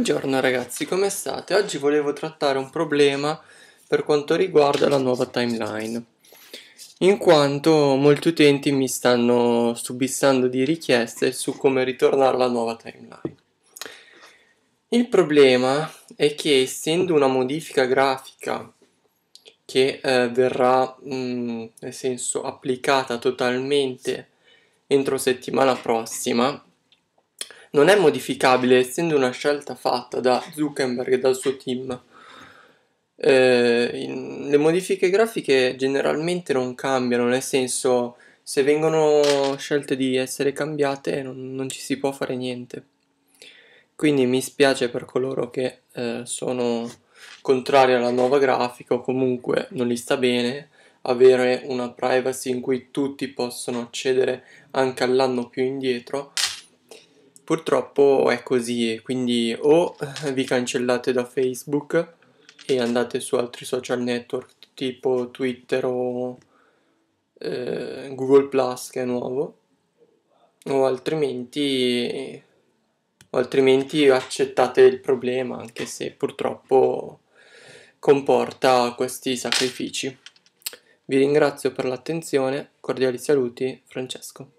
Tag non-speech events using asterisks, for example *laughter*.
Buongiorno ragazzi, come state? Oggi volevo trattare un problema per quanto riguarda la nuova timeline, in quanto molti utenti mi stanno subissando di richieste su come ritornare alla nuova timeline. Il problema è che essendo una modifica grafica che eh, verrà, mh, mm, nel senso, applicata totalmente entro settimana prossima, non è modificabile, essendo una scelta fatta da Zuckerberg e dal suo team. Eh, in, le modifiche grafiche generalmente non cambiano, nel senso se vengono scelte di essere cambiate non, non ci si può fare niente. Quindi mi spiace per coloro che eh, sono contrari alla nuova grafica o comunque non gli sta bene avere una privacy in cui tutti possono accedere anche all'anno più indietro Purtroppo è così, quindi o *laughs* vi cancellate da Facebook e andate su altri social network tipo Twitter o eh, Google Plus che è nuovo, o altrimenti, o altrimenti accettate il problema anche se purtroppo comporta questi sacrifici. Vi ringrazio per l'attenzione, cordiali saluti, Francesco.